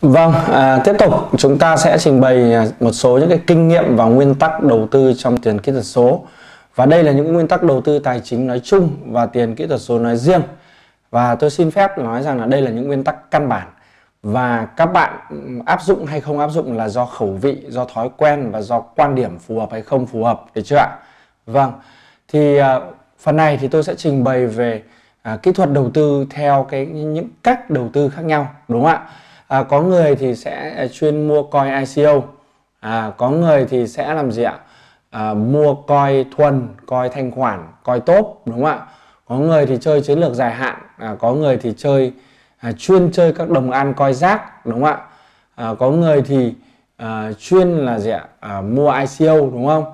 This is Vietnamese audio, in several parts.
Vâng, à, tiếp tục chúng ta sẽ trình bày à, một số những cái kinh nghiệm và nguyên tắc đầu tư trong tiền kỹ thuật số. Và đây là những nguyên tắc đầu tư tài chính nói chung và tiền kỹ thuật số nói riêng. Và tôi xin phép nói rằng là đây là những nguyên tắc căn bản và các bạn áp dụng hay không áp dụng là do khẩu vị, do thói quen và do quan điểm phù hợp hay không phù hợp được chưa ạ? Vâng. Thì à, phần này thì tôi sẽ trình bày về à, kỹ thuật đầu tư theo cái những cách đầu tư khác nhau đúng không ạ? à, có người thì sẽ à, chuyên mua coi ICO à, có người thì sẽ làm gì ạ à, mua coi thuần coi thanh khoản coi tốt đúng không ạ có người thì chơi chiến lược dài hạn à, có người thì chơi à, chuyên chơi các đồng ăn coi rác đúng không ạ à, có người thì à, chuyên là gì ạ à, mua ICO đúng không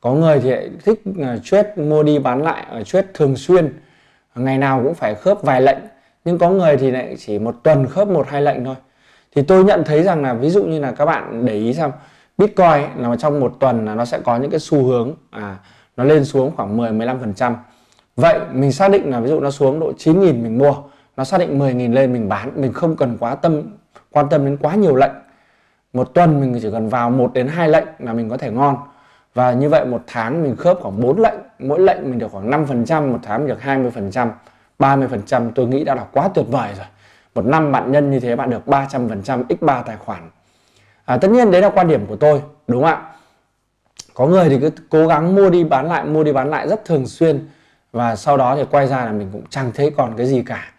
có người thì thích à, mua đi bán lại à, thường xuyên ngày nào cũng phải khớp vài lệnh nhưng có người thì lại chỉ một tuần khớp một hai lệnh thôi thì tôi nhận thấy rằng là ví dụ như là các bạn để ý xem Bitcoin là trong một tuần là nó sẽ có những cái xu hướng à nó lên xuống khoảng 10 15%. Vậy mình xác định là ví dụ nó xuống độ 9.000 mình mua, nó xác định 10.000 lên mình bán, mình không cần quá tâm quan tâm đến quá nhiều lệnh. Một tuần mình chỉ cần vào một đến hai lệnh là mình có thể ngon. Và như vậy một tháng mình khớp khoảng 4 lệnh, mỗi lệnh mình được khoảng 5%, một tháng mình được 20%, 30%, tôi nghĩ đã là quá tuyệt vời rồi một năm bạn nhân như thế bạn được 300% x3 tài khoản à, tất nhiên đấy là quan điểm của tôi đúng không ạ có người thì cứ cố gắng mua đi bán lại mua đi bán lại rất thường xuyên và sau đó thì quay ra là mình cũng chẳng thấy còn cái gì cả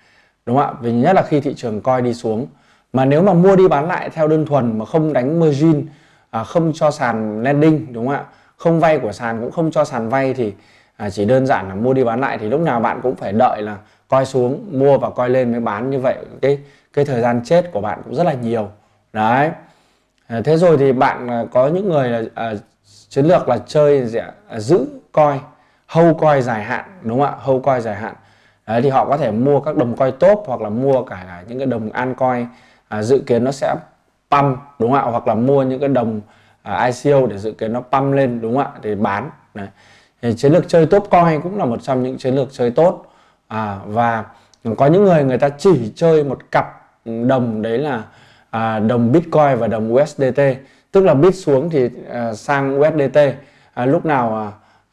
đúng không ạ vì nhất là khi thị trường coi đi xuống mà nếu mà mua đi bán lại theo đơn thuần mà không đánh margin à, không cho sàn lending đúng không ạ không vay của sàn cũng không cho sàn vay thì à, chỉ đơn giản là mua đi bán lại thì lúc nào bạn cũng phải đợi là coi xuống mua và coi lên mới bán như vậy cái cái thời gian chết của bạn cũng rất là nhiều đấy à, thế rồi thì bạn à, có những người là à, chiến lược là chơi sẽ à, giữ coi hâu coi dài hạn đúng không ạ hâu coi dài hạn đấy, thì họ có thể mua các đồng coi tốt hoặc là mua cả những cái đồng an coi à, dự kiến nó sẽ pump đúng không ạ hoặc là mua những cái đồng à, ICO để dự kiến nó pump lên đúng không ạ để bán đấy. Thì chiến lược chơi top coin cũng là một trong những chiến lược chơi tốt à, và có những người người ta chỉ chơi một cặp đồng đấy là à, đồng Bitcoin và đồng USDT tức là bit xuống thì à, sang USDT à, lúc nào à,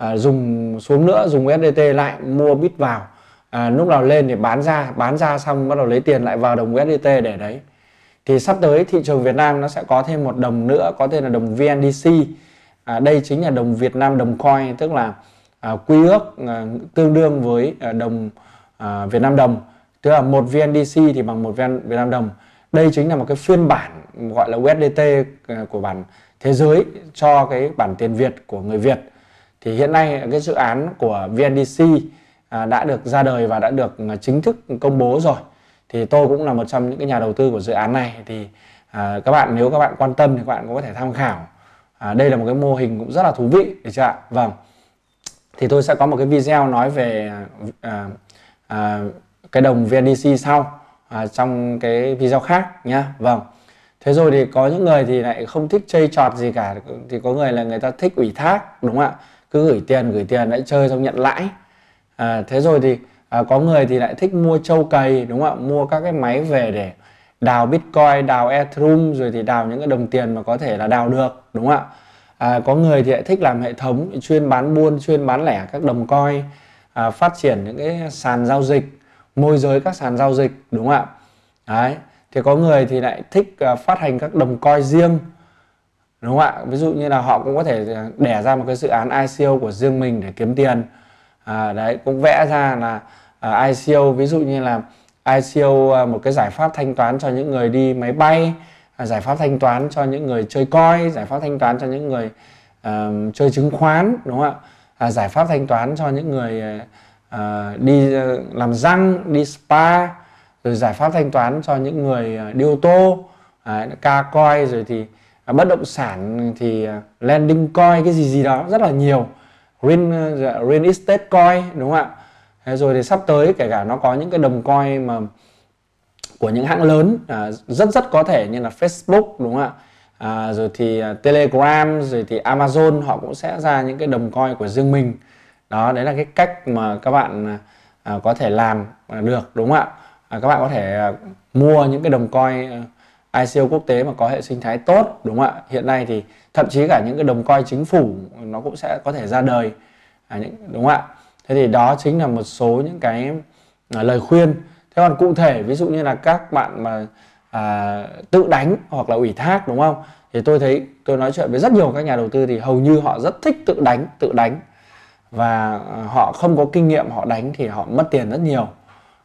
à, dùng xuống nữa dùng USDT lại mua bit vào à, lúc nào lên thì bán ra bán ra xong bắt đầu lấy tiền lại vào đồng USDT để đấy thì sắp tới thị trường Việt Nam nó sẽ có thêm một đồng nữa có tên là đồng VNDC à, đây chính là đồng Việt Nam đồng coin tức là À, quy ước à, tương đương với à, đồng Việt Nam đồng tức là một VNDC thì bằng một Việt Nam đồng đây chính là một cái phiên bản gọi là USDT của bản thế giới cho cái bản tiền Việt của người Việt thì hiện nay cái dự án của VNDC đã được ra đời và đã được chính thức công bố rồi thì tôi cũng là một trong những cái nhà đầu tư của dự án này thì à, các bạn nếu các bạn quan tâm thì các bạn cũng có thể tham khảo à, đây là một cái mô hình cũng rất là thú vị được chưa ạ vâng thì tôi sẽ có một cái video nói về à, à, cái đồng VNDC sau à, trong cái video khác nhá vâng thế rồi thì có những người thì lại không thích chơi trọt gì cả thì có người là người ta thích ủy thác đúng không ạ cứ gửi tiền gửi tiền lại chơi xong nhận lãi à, thế rồi thì à, có người thì lại thích mua trâu cày đúng không ạ mua các cái máy về để đào bitcoin đào ethereum rồi thì đào những cái đồng tiền mà có thể là đào được đúng không ạ à, có người thì lại thích làm hệ thống chuyên bán buôn chuyên bán lẻ các đồng coi à, phát triển những cái sàn giao dịch môi giới các sàn giao dịch đúng không ạ đấy thì có người thì lại thích à, phát hành các đồng coi riêng đúng không ạ ví dụ như là họ cũng có thể à, đẻ ra một cái dự án ICO của riêng mình để kiếm tiền à, đấy cũng vẽ ra là à, ICO ví dụ như là ICO à, một cái giải pháp thanh toán cho những người đi máy bay À, giải pháp thanh toán cho những người chơi coi giải pháp thanh toán cho những người uh, chơi chứng khoán đúng không ạ à, giải pháp thanh toán cho những người uh, đi uh, làm răng đi spa rồi giải pháp thanh toán cho những người uh, đi ô tô à, ca coi rồi thì à, bất động sản thì uh, landing coi cái gì gì đó rất là nhiều green uh, dạ, real estate coin, đúng không ạ rồi thì sắp tới kể cả nó có những cái đồng coin mà của những hãng lớn à, rất rất có thể như là Facebook đúng không ạ à, rồi thì à, Telegram rồi thì Amazon họ cũng sẽ ra những cái đồng coin của riêng mình đó đấy là cái cách mà các bạn à, à có thể làm được đúng không ạ à, các bạn có thể à, mua những cái đồng coin à, ICO quốc tế mà có hệ sinh thái tốt đúng không ạ hiện nay thì thậm chí cả những cái đồng coin chính phủ nó cũng sẽ có thể ra đời à, những, đúng không ạ thế thì đó chính là một số những cái lời khuyên thế còn cụ thể ví dụ như là các bạn mà à, tự đánh hoặc là ủy thác đúng không thì tôi thấy tôi nói chuyện với rất nhiều các nhà đầu tư thì hầu như họ rất thích tự đánh tự đánh và à, họ không có kinh nghiệm họ đánh thì họ mất tiền rất nhiều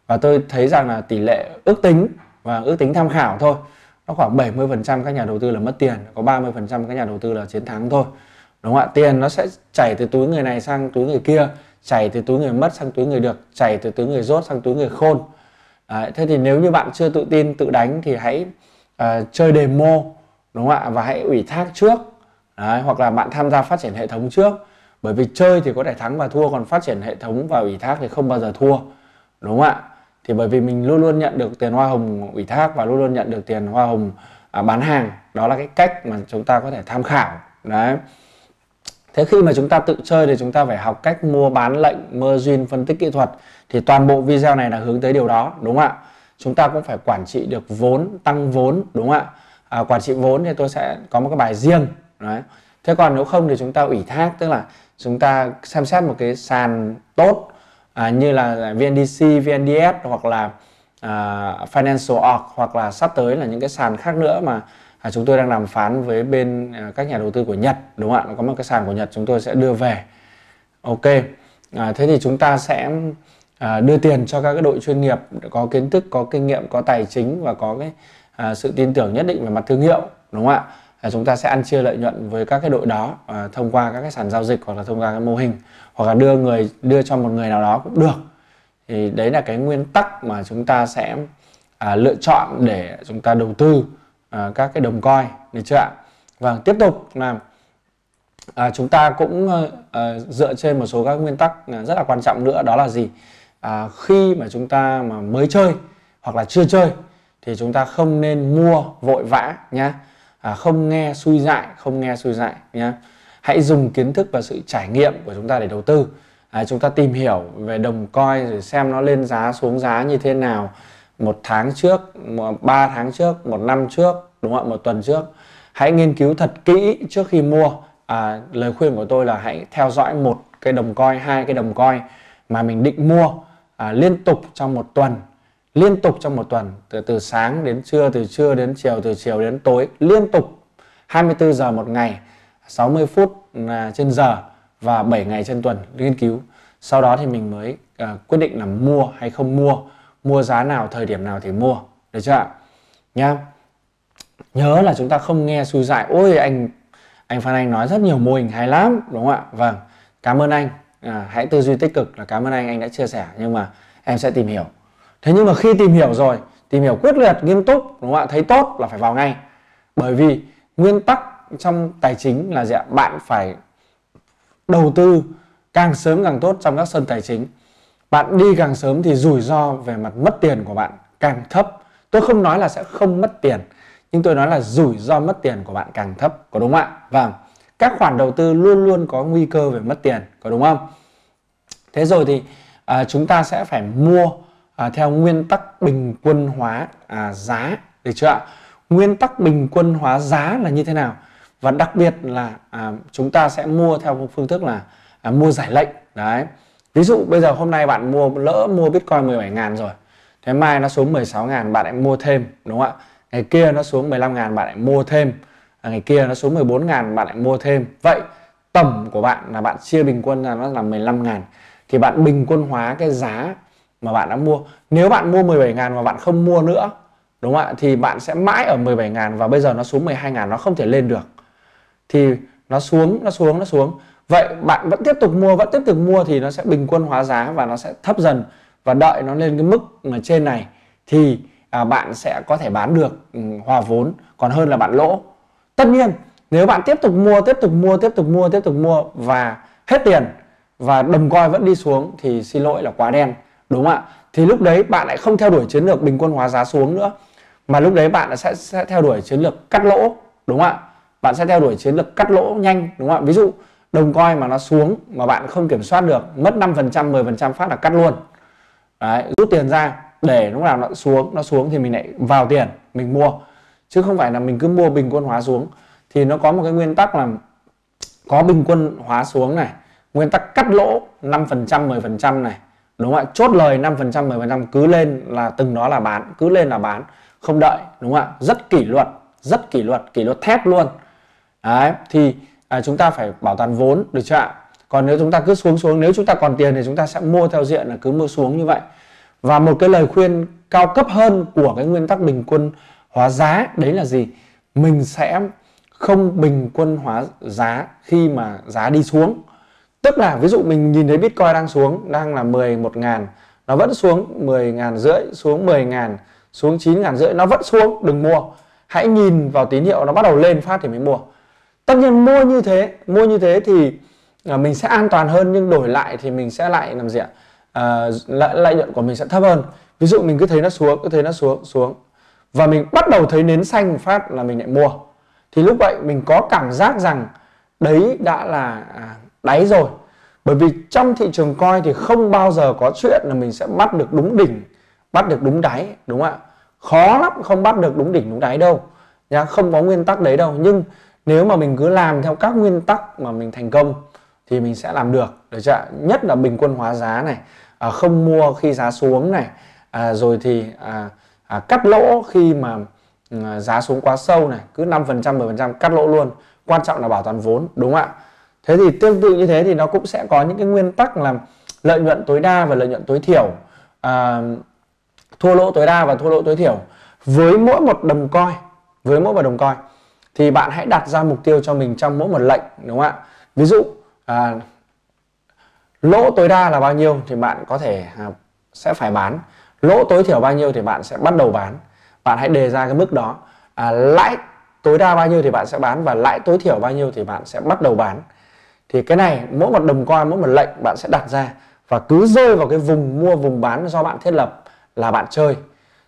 và tôi thấy rằng là tỷ lệ ước tính và ước tính tham khảo thôi nó khoảng 70% các nhà đầu tư là mất tiền có 30% các nhà đầu tư là chiến thắng thôi đúng không ạ tiền nó sẽ chảy từ túi người này sang túi người kia chảy từ túi người mất sang túi người được chảy từ túi người rốt sang túi người khôn à, thế thì nếu như bạn chưa tự tin tự đánh thì hãy à, chơi demo đúng không ạ và hãy ủy thác trước Đấy, hoặc là bạn tham gia phát triển hệ thống trước bởi vì chơi thì có thể thắng và thua còn phát triển hệ thống và ủy thác thì không bao giờ thua đúng không ạ thì bởi vì mình luôn luôn nhận được tiền hoa hồng ủy thác và luôn luôn nhận được tiền hoa hồng à, bán hàng đó là cái cách mà chúng ta có thể tham khảo đấy thế khi mà chúng ta tự chơi thì chúng ta phải học cách mua bán lệnh margin phân tích kỹ thuật thì toàn bộ video này là hướng tới điều đó đúng không ạ chúng ta cũng phải quản trị được vốn tăng vốn đúng không ạ à, quản trị vốn thì tôi sẽ có một cái bài riêng đấy thế còn nếu không thì chúng ta ủy thác tức là chúng ta xem xét một cái sàn tốt à, như là VNDC, VNDS hoặc là à, Financial Org hoặc là sắp tới là những cái sàn khác nữa mà à, chúng tôi đang đàm phán với bên à, các nhà đầu tư của Nhật đúng không ạ? có một cái sàn của Nhật chúng tôi sẽ đưa về. Ok. À, thế thì chúng ta sẽ à, đưa tiền cho các cái đội chuyên nghiệp có kiến thức, có kinh nghiệm, có tài chính và có cái à, sự tin tưởng nhất định về mặt thương hiệu đúng không ạ? À, chúng ta sẽ ăn chia lợi nhuận với các cái đội đó à, thông qua các cái sàn giao dịch hoặc là thông qua cái mô hình hoặc là đưa người đưa cho một người nào đó cũng được. Thì đấy là cái nguyên tắc mà chúng ta sẽ à, lựa chọn để chúng ta đầu tư à, các cái đồng coi được chưa ạ và vâng, tiếp tục là à, chúng ta cũng à, dựa trên một số các nguyên tắc rất là quan trọng nữa đó là gì à, khi mà chúng ta mà mới chơi hoặc là chưa chơi thì chúng ta không nên mua vội vã nhá à, không nghe suy dại không nghe suy dại nhá hãy dùng kiến thức và sự trải nghiệm của chúng ta để đầu tư à, chúng ta tìm hiểu về đồng coi rồi xem nó lên giá xuống giá như thế nào một tháng trước ba tháng trước một năm trước đúng không ạ một tuần trước hãy nghiên cứu thật kỹ trước khi mua à, lời khuyên của tôi là hãy theo dõi một cái đồng coi hai cái đồng coi mà mình định mua à, liên tục trong một tuần liên tục trong một tuần từ từ sáng đến trưa từ trưa đến chiều từ chiều đến tối liên tục 24 giờ một ngày 60 phút à, trên giờ và 7 ngày trên tuần nghiên cứu sau đó thì mình mới à, quyết định là mua hay không mua mua giá nào thời điểm nào thì mua được chưa ạ nhá nhớ là chúng ta không nghe xui dại ôi anh anh Phan Anh nói rất nhiều mô hình hay lắm đúng không ạ vâng cảm ơn anh à, hãy tư duy tích cực là cảm ơn anh anh đã chia sẻ nhưng mà em sẽ tìm hiểu thế nhưng mà khi tìm hiểu rồi tìm hiểu quyết liệt nghiêm túc đúng không ạ thấy tốt là phải vào ngay bởi vì nguyên tắc trong tài chính là gì ạ bạn phải đầu tư càng sớm càng tốt trong các sân tài chính bạn đi càng sớm thì rủi ro về mặt mất tiền của bạn càng thấp tôi không nói là sẽ không mất tiền nhưng tôi nói là rủi ro mất tiền của bạn càng thấp có đúng không ạ vâng các khoản đầu tư luôn luôn có nguy cơ về mất tiền có đúng không thế rồi thì à, chúng ta sẽ phải mua à, theo nguyên tắc bình quân hóa à, giá được chưa ạ nguyên tắc bình quân hóa giá là như thế nào và đặc biệt là à, chúng ta sẽ mua theo phương thức là à, mua giải lệnh đấy ví dụ bây giờ hôm nay bạn mua lỡ mua bitcoin 17 ngàn rồi thế mai nó xuống 16 ngàn bạn lại mua thêm đúng không ạ ngày kia nó xuống 15 ngàn bạn lại mua thêm à, ngày kia nó xuống 14 ngàn bạn lại mua thêm vậy tổng của bạn là bạn chia bình quân là nó là 15 ngàn thì bạn bình quân hóa cái giá mà bạn đã mua nếu bạn mua 17 ngàn mà bạn không mua nữa đúng không ạ thì bạn sẽ mãi ở 17 ngàn và bây giờ nó xuống 12 ngàn nó không thể lên được thì nó xuống nó xuống nó xuống vậy bạn vẫn tiếp tục mua vẫn tiếp tục mua thì nó sẽ bình quân hóa giá và nó sẽ thấp dần và đợi nó lên cái mức mà trên này thì à, bạn sẽ có thể bán được ừ, hòa vốn còn hơn là bạn lỗ tất nhiên nếu bạn tiếp tục mua tiếp tục mua tiếp tục mua tiếp tục mua và hết tiền và đồng coi vẫn đi xuống thì xin lỗi là quá đen đúng không ạ thì lúc đấy bạn lại không theo đuổi chiến lược bình quân hóa giá xuống nữa mà lúc đấy bạn sẽ, sẽ theo đuổi chiến lược cắt lỗ đúng không ạ bạn sẽ theo đuổi chiến lược cắt lỗ nhanh đúng không ạ ví dụ đồng coi mà nó xuống mà bạn không kiểm soát được mất 5% 10% phát là cắt luôn Đấy, rút tiền ra để lúc nào nó xuống nó xuống thì mình lại vào tiền mình mua chứ không phải là mình cứ mua bình quân hóa xuống thì nó có một cái nguyên tắc là có bình quân hóa xuống này nguyên tắc cắt lỗ 5% 10% này đúng không ạ chốt lời 5% 10% cứ lên là từng đó là bán cứ lên là bán không đợi đúng không ạ rất kỷ luật rất kỷ luật kỷ luật thép luôn đấy thì à, chúng ta phải bảo toàn vốn được chưa ạ còn nếu chúng ta cứ xuống xuống nếu chúng ta còn tiền thì chúng ta sẽ mua theo diện là cứ mua xuống như vậy và một cái lời khuyên cao cấp hơn của cái nguyên tắc bình quân hóa giá đấy là gì mình sẽ không bình quân hóa giá khi mà giá đi xuống tức là ví dụ mình nhìn thấy bitcoin đang xuống đang là 11 ngàn nó vẫn xuống 10 ngàn rưỡi xuống 10 ngàn xuống 9 ngàn rưỡi nó vẫn xuống đừng mua hãy nhìn vào tín hiệu nó bắt đầu lên phát thì mới mua tất nhiên mua như thế mua như thế thì à, mình sẽ an toàn hơn nhưng đổi lại thì mình sẽ lại làm gì ạ à, lợi, lợi nhuận của mình sẽ thấp hơn ví dụ mình cứ thấy nó xuống cứ thấy nó xuống xuống và mình bắt đầu thấy nến xanh phát là mình lại mua thì lúc vậy mình có cảm giác rằng đấy đã là à, đáy rồi bởi vì trong thị trường coi thì không bao giờ có chuyện là mình sẽ bắt được đúng đỉnh bắt được đúng đáy đúng không ạ khó lắm không bắt được đúng đỉnh đúng đáy đâu nhá không có nguyên tắc đấy đâu nhưng nếu mà mình cứ làm theo các nguyên tắc mà mình thành công thì mình sẽ làm được được chưa nhất là bình quân hóa giá này à, không mua khi giá xuống này à, rồi thì à, à, cắt lỗ khi mà à, giá xuống quá sâu này cứ 5% 10% cắt lỗ luôn quan trọng là bảo toàn vốn đúng không ạ thế thì tương tự như thế thì nó cũng sẽ có những cái nguyên tắc là lợi nhuận tối đa và lợi nhuận tối thiểu à, thua lỗ tối đa và thua lỗ tối thiểu với mỗi một đồng coi với mỗi một đồng coi thì bạn hãy đặt ra mục tiêu cho mình trong mỗi một lệnh đúng không ạ ví dụ à, lỗ tối đa là bao nhiêu thì bạn có thể à, sẽ phải bán lỗ tối thiểu bao nhiêu thì bạn sẽ bắt đầu bán bạn hãy đề ra cái mức đó à, lãi tối đa bao nhiêu thì bạn sẽ bán và lãi tối thiểu bao nhiêu thì bạn sẽ bắt đầu bán thì cái này mỗi một đồng coin mỗi một lệnh bạn sẽ đặt ra và cứ rơi vào cái vùng mua vùng bán do bạn thiết lập là bạn chơi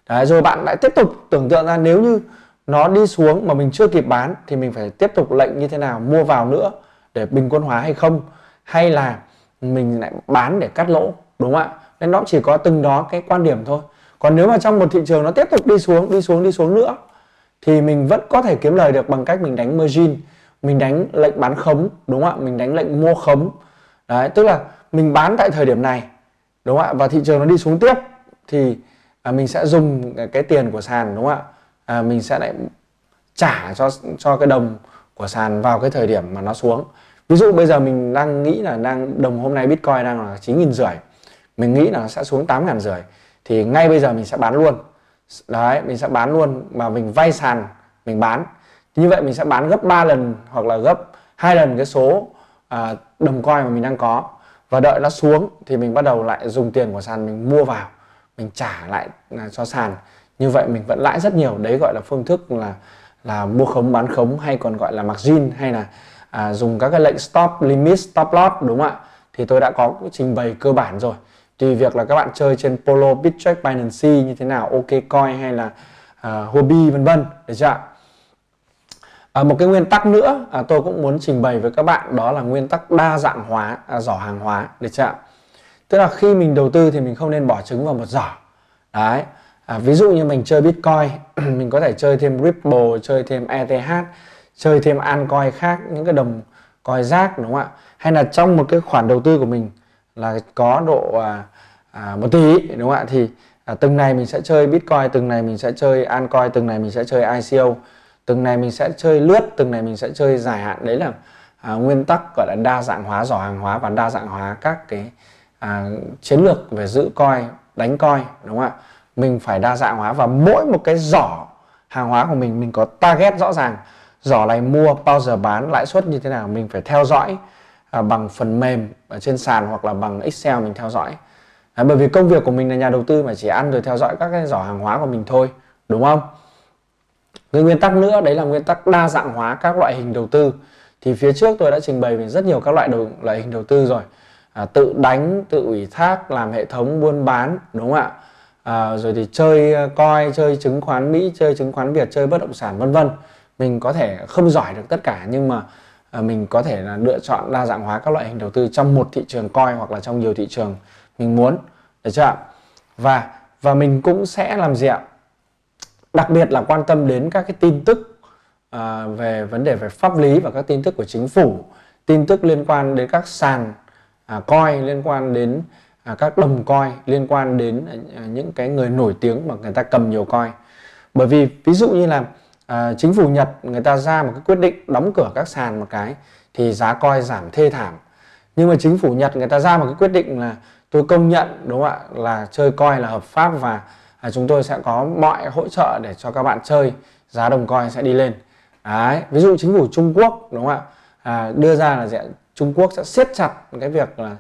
Đấy, rồi bạn lại tiếp tục tưởng tượng ra nếu như nó đi xuống mà mình chưa kịp bán thì mình phải tiếp tục lệnh như thế nào mua vào nữa để bình quân hóa hay không hay là mình lại bán để cắt lỗ đúng không ạ nên nó chỉ có từng đó cái quan điểm thôi còn nếu mà trong một thị trường nó tiếp tục đi xuống đi xuống đi xuống nữa thì mình vẫn có thể kiếm lời được bằng cách mình đánh margin mình đánh lệnh bán khống đúng không ạ mình đánh lệnh mua khống đấy tức là mình bán tại thời điểm này đúng không ạ và thị trường nó đi xuống tiếp thì à, mình sẽ dùng cái tiền của sàn đúng không ạ à, mình sẽ lại trả cho cho cái đồng của sàn vào cái thời điểm mà nó xuống ví dụ bây giờ mình đang nghĩ là đang đồng hôm nay bitcoin đang là chín nghìn rưỡi mình nghĩ là nó sẽ xuống tám nghìn rưỡi thì ngay bây giờ mình sẽ bán luôn đấy mình sẽ bán luôn mà mình vay sàn mình bán như vậy mình sẽ bán gấp 3 lần hoặc là gấp hai lần cái số à, đồng coin mà mình đang có và đợi nó xuống thì mình bắt đầu lại dùng tiền của sàn mình mua vào mình trả lại à, cho sàn như vậy mình vẫn lãi rất nhiều đấy gọi là phương thức là là mua khống bán khống hay còn gọi là margin hay là à, dùng các cái lệnh stop limit stop loss đúng không ạ thì tôi đã có trình bày cơ bản rồi tùy việc là các bạn chơi trên Polo, Bitrex, Binance như thế nào, ok coin hay là à, Hobby vân vân được chưa ạ à, một cái nguyên tắc nữa à, tôi cũng muốn trình bày với các bạn đó là nguyên tắc đa dạng hóa à, giỏ hàng hóa được chưa ạ tức là khi mình đầu tư thì mình không nên bỏ trứng vào một giỏ đấy à, ví dụ như mình chơi bitcoin mình có thể chơi thêm ripple chơi thêm eth chơi thêm an khác những cái đồng coin rác đúng không ạ hay là trong một cái khoản đầu tư của mình là có độ à, à, một tỷ đúng không ạ thì à, từng này mình sẽ chơi bitcoin từng này mình sẽ chơi an từng này mình sẽ chơi ico từng này mình sẽ chơi lướt từng này mình sẽ chơi dài hạn đấy là à, nguyên tắc gọi là đa dạng hóa giỏ hàng hóa và đa dạng hóa các cái à, chiến lược về giữ coi đánh coi đúng không ạ mình phải đa dạng hóa và mỗi một cái giỏ hàng hóa của mình mình có target rõ ràng giỏ này mua bao giờ bán lãi suất như thế nào mình phải theo dõi à, bằng phần mềm ở trên sàn hoặc là bằng excel mình theo dõi à, bởi vì công việc của mình là nhà đầu tư mà chỉ ăn rồi theo dõi các cái giỏ hàng hóa của mình thôi đúng không cái nguyên tắc nữa đấy là nguyên tắc đa dạng hóa các loại hình đầu tư thì phía trước tôi đã trình bày về rất nhiều các loại đầu, loại hình đầu tư rồi à, tự đánh tự ủy thác làm hệ thống buôn bán đúng không ạ à, rồi thì chơi ờ, coi chơi chứng khoán mỹ chơi chứng khoán việt chơi bất động sản vân vân mình có thể không giỏi được tất cả nhưng mà ờ, mình có thể là lựa chọn đa dạng hóa các loại hình đầu tư trong một thị trường coi hoặc là trong nhiều thị trường mình muốn được chưa ạ và và mình cũng sẽ làm gì ạ đặc biệt là quan tâm đến các cái tin tức à, về vấn đề về pháp lý và các tin tức của chính phủ tin tức liên quan đến các sàn à, coi liên quan đến à, các đồng coi liên quan đến à, những cái người nổi tiếng mà người ta cầm nhiều coi bởi vì ví dụ như là à, chính phủ Nhật người ta ra một cái quyết định đóng cửa các sàn một cái thì giá coi giảm thê thảm nhưng mà chính phủ Nhật người ta ra một cái quyết định là tôi công nhận đúng không ạ là chơi coi là hợp pháp và à, chúng tôi sẽ có mọi hỗ trợ để cho các bạn chơi giá đồng coi sẽ đi lên Đấy, ví dụ chính phủ Trung Quốc đúng không ạ à, đưa ra là sẽ, Trung Quốc sẽ siết chặt cái việc là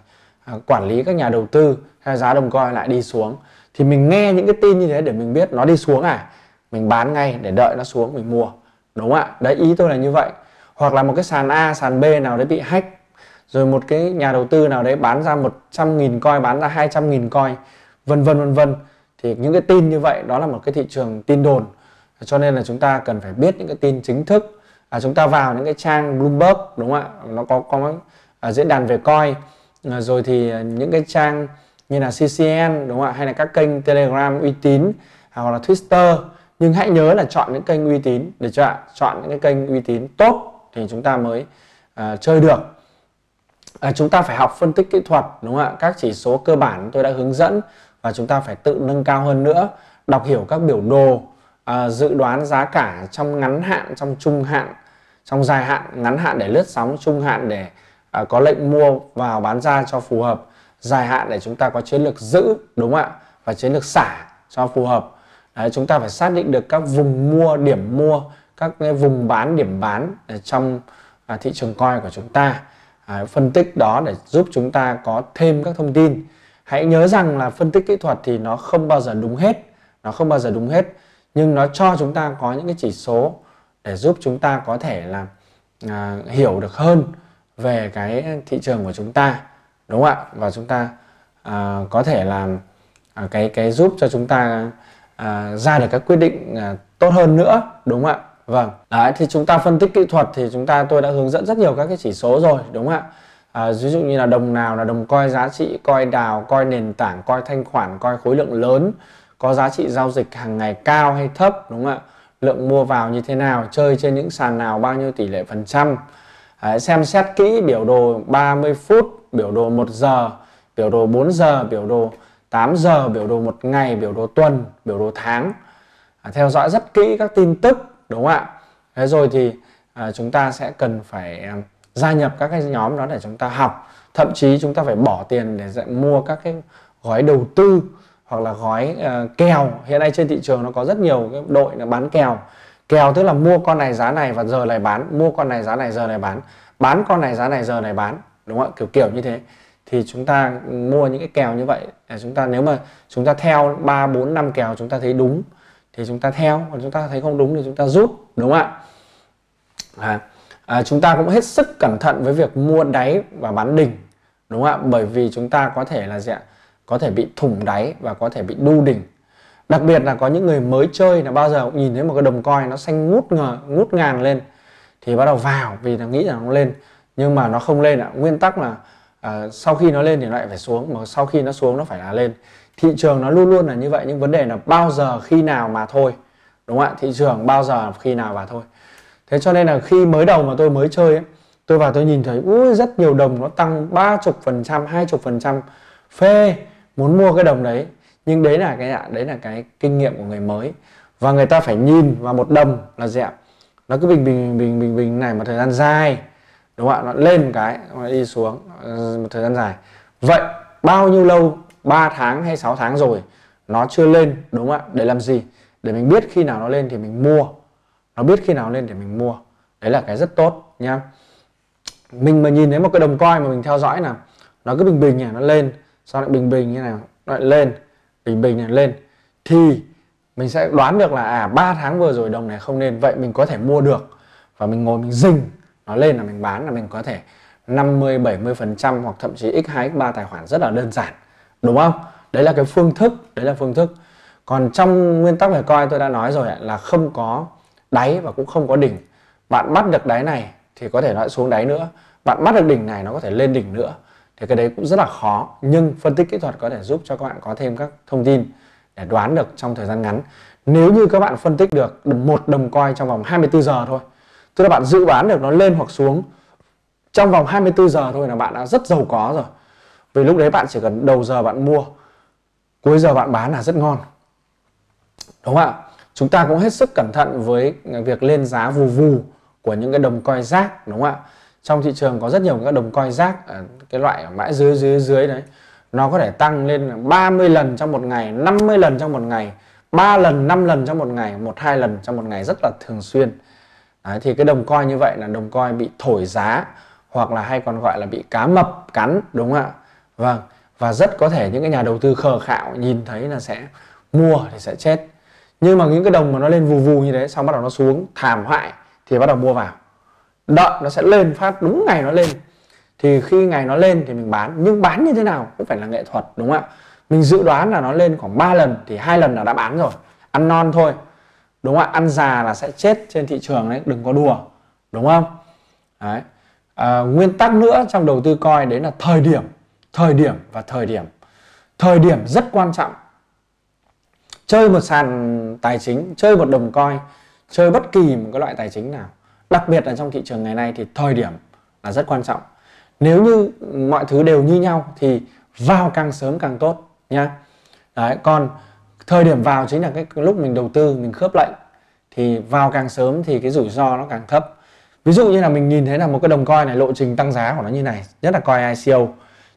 À, quản lý các nhà đầu tư hay giá đồng coin lại đi xuống thì mình nghe những cái tin như thế để mình biết nó đi xuống à mình bán ngay để đợi nó xuống mình mua đúng không ạ đấy ý tôi là như vậy hoặc là một cái sàn A sàn B nào đấy bị hack rồi một cái nhà đầu tư nào đấy bán ra 100.000 coi bán ra 200.000 coi vân vân vân vân thì những cái tin như vậy đó là một cái thị trường tin đồn cho nên là chúng ta cần phải biết những cái tin chính thức à, chúng ta vào những cái trang Bloomberg đúng không ạ nó có có à, diễn đàn về coi À, rồi thì à, những cái trang như là CCN đúng không ạ hay là các kênh Telegram uy tín à, hoặc là Twitter nhưng hãy nhớ là chọn những kênh uy tín để cho ạ chọn những cái kênh uy tín tốt thì chúng ta mới à, chơi được à, chúng ta phải học phân tích kỹ thuật đúng không ạ các chỉ số cơ bản tôi đã hướng dẫn và chúng ta phải tự nâng cao hơn nữa đọc hiểu các biểu đồ à, dự đoán giá cả trong ngắn hạn trong trung hạn trong dài hạn ngắn hạn để lướt sóng trung hạn để à, có lệnh mua vào bán ra cho phù hợp dài hạn để chúng ta có chiến lược giữ đúng không ạ và chiến lược xả cho phù hợp Đấy, chúng ta phải xác định được các vùng mua điểm mua các cái vùng bán điểm bán trong à, thị trường coi của chúng ta à, phân tích đó để giúp chúng ta có thêm các thông tin hãy nhớ rằng là phân tích kỹ thuật thì nó không bao giờ đúng hết nó không bao giờ đúng hết nhưng nó cho chúng ta có những cái chỉ số để giúp chúng ta có thể là à, hiểu được hơn về cái thị trường của chúng ta đúng không ạ và chúng ta à, có thể làm à, cái cái giúp cho chúng ta à, ra được các quyết định à, tốt hơn nữa đúng không ạ vâng đấy thì chúng ta phân tích kỹ thuật thì chúng ta tôi đã hướng dẫn rất nhiều các cái chỉ số rồi đúng không ạ à, ví dụ như là đồng nào là đồng coi giá trị coi đào coi nền tảng coi thanh khoản coi khối lượng lớn có giá trị giao dịch hàng ngày cao hay thấp đúng không ạ lượng mua vào như thế nào chơi trên những sàn nào bao nhiêu tỷ lệ phần trăm Đấy, xem xét kỹ biểu đồ 30 phút, biểu đồ 1 giờ, biểu đồ 4 giờ, biểu đồ 8 giờ, biểu đồ một ngày, biểu đồ tuần, biểu đồ tháng. À, theo dõi rất kỹ các tin tức đúng không ạ? Thế rồi thì à, chúng ta sẽ cần phải à, gia nhập các cái nhóm đó để chúng ta học. Thậm chí chúng ta phải bỏ tiền để mua các cái gói đầu tư hoặc là gói à, kèo. Hiện nay trên thị trường nó có rất nhiều cái đội là bán kèo kèo tức là mua con này giá này và giờ này bán mua con này giá này giờ này bán bán con này giá này giờ này bán đúng không ạ kiểu kiểu như thế thì chúng ta mua những cái kèo như vậy chúng ta nếu mà chúng ta theo 3 4 5 kèo chúng ta thấy đúng thì chúng ta theo còn chúng ta thấy không đúng thì chúng ta rút đúng không ạ à, chúng ta cũng hết sức cẩn thận với việc mua đáy và bán đỉnh đúng không ạ bởi vì chúng ta có thể là gì có thể bị thủng đáy và có thể bị đu đỉnh đặc biệt là có những người mới chơi là bao giờ cũng nhìn thấy một cái đồng coin nó xanh ngút ngờ ngút ngàn lên thì bắt đầu vào vì là nghĩ là nó lên nhưng mà nó không lên ạ nguyên tắc là à, sau khi nó lên thì nó lại phải xuống mà sau khi nó xuống nó phải là lên thị trường nó luôn luôn là như vậy nhưng vấn đề là bao giờ khi nào mà thôi đúng không ạ thị trường bao giờ khi nào và thôi thế cho nên là khi mới đầu mà tôi mới chơi ấy, tôi vào tôi nhìn thấy ui rất nhiều đồng nó tăng ba chục phần trăm hai chục phần trăm phê muốn mua cái đồng đấy nhưng đấy là cái đấy là cái kinh nghiệm của người mới và người ta phải nhìn vào một đầm là dẹp nó cứ bình bình bình bình bình này một thời gian dài đúng không ạ nó lên một cái nó đi xuống ờ, một thời gian dài vậy bao nhiêu lâu 3 tháng hay 6 tháng rồi nó chưa lên đúng không ạ để làm gì để mình biết khi nào nó lên thì mình mua nó biết khi nào lên để mình mua đấy là cái rất tốt nha mình mà nhìn thấy một cái đồng coi mà mình theo dõi là nó cứ bình bình này nó lên sau lại bình bình như này nó lại lên bình bình lên thì mình sẽ đoán được là à 3 tháng vừa rồi đồng này không lên vậy mình có thể mua được và mình ngồi mình dình nó lên là mình bán là mình có thể 50 70 phần trăm hoặc thậm chí x2 x3 tài khoản rất là đơn giản đúng không đấy là cái phương thức đấy là phương thức còn trong nguyên tắc về coi tôi đã nói rồi là không có đáy và cũng không có đỉnh bạn bắt được đáy này thì có thể nó xuống đáy nữa bạn bắt được đỉnh này nó có thể lên đỉnh nữa thì cái đấy cũng rất là khó nhưng phân tích kỹ thuật có thể giúp cho các bạn có thêm các thông tin để đoán được trong thời gian ngắn nếu như các bạn phân tích được một đồng coin trong vòng 24 giờ thôi tức là bạn dự đoán được nó lên hoặc xuống trong vòng 24 giờ thôi là bạn đã rất giàu có rồi vì lúc đấy bạn chỉ cần đầu giờ bạn mua cuối giờ bạn bán là rất ngon đúng không ạ chúng ta cũng hết sức cẩn thận với việc lên giá vù vù của những cái đồng coin rác đúng không ạ trong thị trường có rất nhiều các đồng coi rác à, cái loại ở mãi dưới dưới dưới đấy nó có thể tăng lên 30 lần trong một ngày 50 lần trong một ngày 3 lần 5 lần trong một ngày một hai lần trong một ngày rất là thường xuyên đấy, thì cái đồng coi như vậy là đồng coi bị thổi giá hoặc là hay còn gọi là bị cá mập cắn đúng không ạ vâng và rất có thể những cái nhà đầu tư khờ khạo nhìn thấy là sẽ mua thì sẽ chết nhưng mà những cái đồng mà nó lên vù vù như thế xong bắt đầu nó xuống thảm hại thì bắt đầu mua vào đợi nó sẽ lên phát đúng ngày nó lên thì khi ngày nó lên thì mình bán nhưng bán như thế nào cũng phải là nghệ thuật đúng không ạ mình dự đoán là nó lên khoảng 3 lần thì hai lần là đã bán rồi ăn non thôi đúng không ạ ăn già là sẽ chết trên thị trường đấy đừng có đùa đúng không đấy à, nguyên tắc nữa trong đầu tư coi đấy là thời điểm thời điểm và thời điểm thời điểm rất quan trọng chơi một sàn tài chính chơi một đồng coi chơi bất kỳ một cái loại tài chính nào đặc biệt là trong thị trường ngày nay thì thời điểm là rất quan trọng nếu như mọi thứ đều như nhau thì vào càng sớm càng tốt nhá Đấy, còn thời điểm vào chính là cái lúc mình đầu tư mình khớp lệnh thì vào càng sớm thì cái rủi ro nó càng thấp ví dụ như là mình nhìn thấy là một cái đồng coi này lộ trình tăng giá của nó như này nhất là coi ICO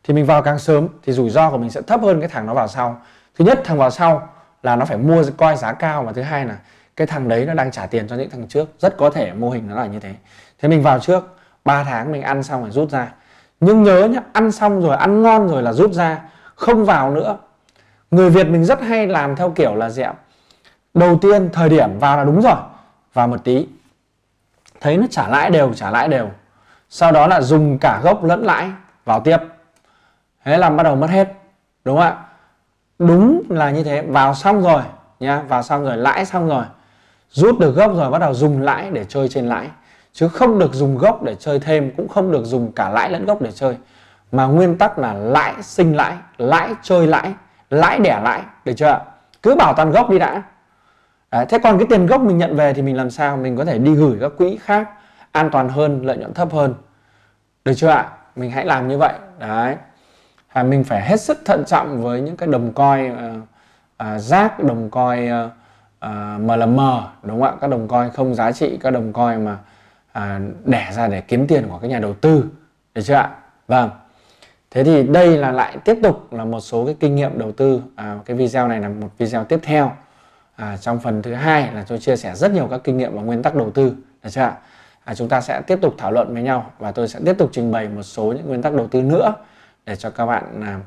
thì mình vào càng sớm thì rủi ro của mình sẽ thấp hơn cái thằng nó vào sau thứ nhất thằng vào sau là nó phải mua coi giá cao và thứ hai là cái thằng đấy nó đang trả tiền cho những thằng trước rất có thể mô hình nó là như thế thế mình vào trước 3 tháng mình ăn xong rồi rút ra nhưng nhớ nhá ăn xong rồi ăn ngon rồi là rút ra không vào nữa người việt mình rất hay làm theo kiểu là dẹp đầu tiên thời điểm vào là đúng rồi vào một tí thấy nó trả lãi đều trả lãi đều sau đó là dùng cả gốc lẫn lãi vào tiếp thế là bắt đầu mất hết đúng không ạ đúng là như thế vào xong rồi nha vào xong rồi lãi xong rồi rút được gốc rồi bắt đầu dùng lãi để chơi trên lãi chứ không được dùng gốc để chơi thêm cũng không được dùng cả lãi lẫn gốc để chơi mà nguyên tắc là lãi sinh lãi lãi chơi lãi lãi đẻ lãi được chưa cứ bảo toàn gốc đi đã Đấy, thế còn cái tiền gốc mình nhận về thì mình làm sao mình có thể đi gửi các quỹ khác an toàn hơn lợi nhuận thấp hơn được chưa ạ mình hãy làm như vậy đấy à, mình phải hết sức thận trọng với những cái đồng coi à, à, rác đồng coi à, uh, à, MLM đúng không ạ các đồng coin không giá trị các đồng coin mà uh, đẻ ra để kiếm tiền của các nhà đầu tư được chưa ạ vâng thế thì đây là lại tiếp tục là một số cái kinh nghiệm đầu tư à, cái video này là một video tiếp theo à, trong phần thứ hai là tôi chia sẻ rất nhiều các kinh nghiệm và nguyên tắc đầu tư được chưa ạ à, chúng ta sẽ tiếp tục thảo luận với nhau và tôi sẽ tiếp tục trình bày một số những nguyên tắc đầu tư nữa để cho các bạn à,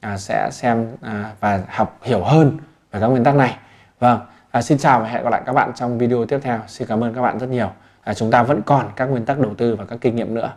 à sẽ xem à, và học hiểu hơn về các nguyên tắc này vâng À, xin chào và hẹn gặp lại các bạn trong video tiếp theo. Xin cảm ơn các bạn rất nhiều. À, chúng ta vẫn còn các nguyên tắc đầu tư và các kinh nghiệm nữa.